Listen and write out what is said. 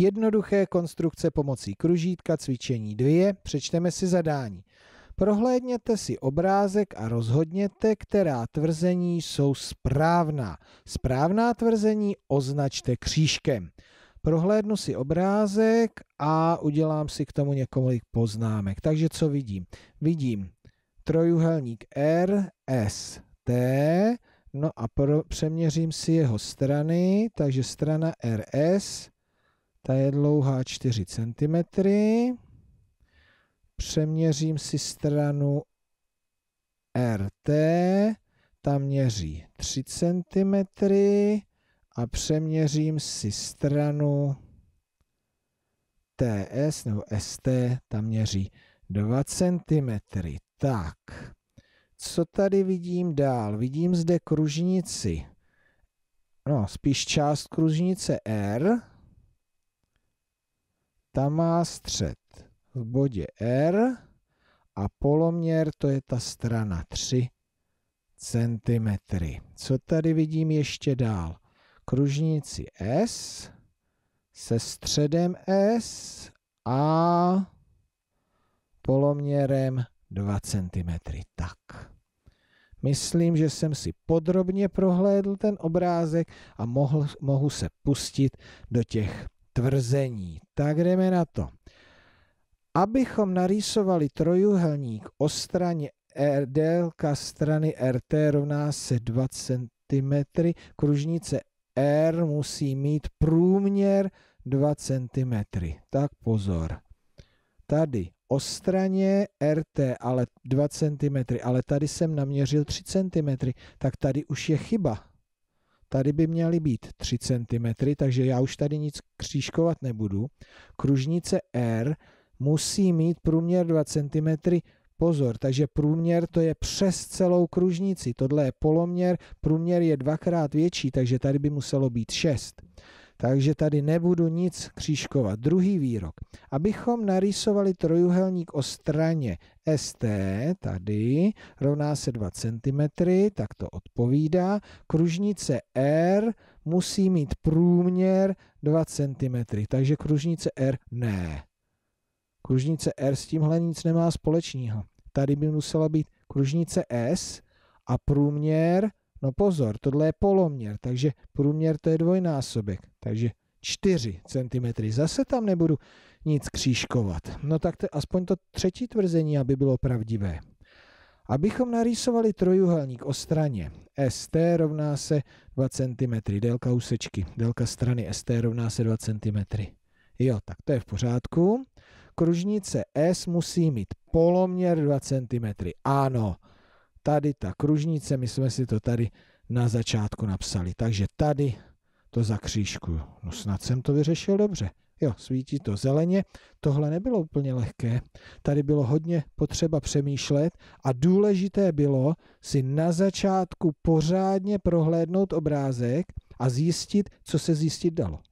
Jednoduché konstrukce pomocí kružítka cvičení 2 přečteme si zadání. Prohlédněte si obrázek a rozhodněte, která tvrzení jsou správná. Správná tvrzení označte křížkem. Prohlédnu si obrázek a udělám si k tomu několik poznámek. Takže co vidím? Vidím trojuhelník R, S, T, no a pro, přeměřím si jeho strany, takže strana RS ta je dlouhá 4 cm. Přeměřím si stranu RT, ta měří 3 cm a přeměřím si stranu TS nebo ST, ta měří 2 cm. Tak, co tady vidím dál? Vidím zde kružnici, no spíš část kružnice R, ta má střed v bodě R a poloměr to je ta strana 3 cm. Co tady vidím ještě dál? Kružnici S se středem S a poloměrem 2 cm. Tak. Myslím, že jsem si podrobně prohlédl ten obrázek a mohl, mohu se pustit do těch tvrzení. Tak jdeme na to. Abychom narýsovali trojuhelník o straně R, e, délka strany RT rovná se 2 cm, kružnice R musí mít průměr 2 cm. Tak pozor. Tady o straně RT ale 2 cm, ale tady jsem naměřil 3 cm, tak tady už je chyba tady by měly být 3 cm, takže já už tady nic křížkovat nebudu. Kružnice R musí mít průměr 2 cm, pozor, takže průměr to je přes celou kružnici, tohle je poloměr, průměr je dvakrát větší, takže tady by muselo být 6 takže tady nebudu nic křížkovat. Druhý výrok. Abychom narýsovali trojuhelník o straně ST, tady, rovná se 2 cm, tak to odpovídá. Kružnice R musí mít průměr 2 cm, takže kružnice R ne. Kružnice R s tímhle nic nemá společného. Tady by musela být kružnice S a průměr No pozor, tohle je poloměr, takže průměr to je dvojnásobek, takže 4 cm. Zase tam nebudu nic křížkovat. No tak to, aspoň to třetí tvrzení, aby bylo pravdivé. Abychom narýsovali trojuhelník o straně ST rovná se 2 cm, délka úsečky, délka strany ST rovná se 2 cm. Jo, tak to je v pořádku. Kružnice S musí mít poloměr 2 cm. Ano, tady ta kružnice, my jsme si to tady na začátku napsali. Takže tady to zakřížku. No snad jsem to vyřešil dobře. Jo, svítí to zeleně. Tohle nebylo úplně lehké. Tady bylo hodně potřeba přemýšlet a důležité bylo si na začátku pořádně prohlédnout obrázek a zjistit, co se zjistit dalo.